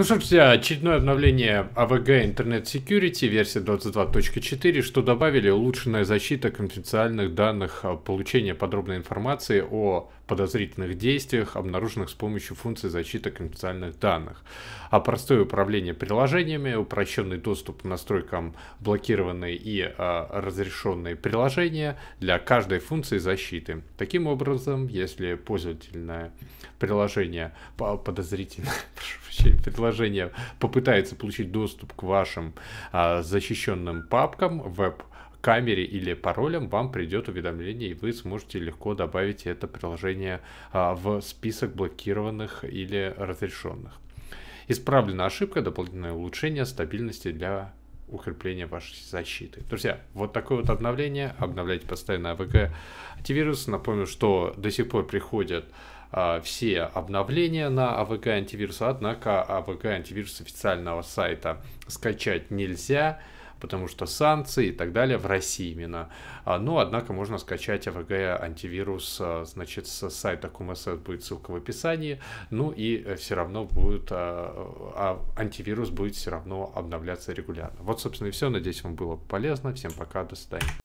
Ну собственно, очередное обновление AVG Internet Security, версия 22.4, что добавили улучшенная защита конфиденциальных данных, а, получение подробной информации о подозрительных действиях, обнаруженных с помощью функции защиты конфиденциальных данных, а простое управление приложениями, упрощенный доступ к настройкам блокированные и э, разрешенные приложения для каждой функции защиты. Таким образом, если пользовательное приложение подозрительное, прошу прощения, приложение попытается получить доступ к вашим а, защищенным папкам, веб камере или паролем вам придет уведомление, и вы сможете легко добавить это приложение а, в список блокированных или разрешенных. Исправлена ошибка, дополнительное улучшение стабильности для укрепления вашей защиты. Друзья, вот такое вот обновление. Обновляйте постоянно АВГ антивирус. Напомню, что до сих пор приходят а, все обновления на АВК антивирус, однако АВК антивирус официального сайта скачать нельзя, потому что санкции и так далее в России именно. А, Но, ну, однако, можно скачать АВГ антивирус, а, значит, с сайта QMSS будет ссылка в описании, ну и э, все равно будет, а антивирус будет все равно обновляться регулярно. Вот, собственно, и все. Надеюсь, вам было полезно. Всем пока, до свидания.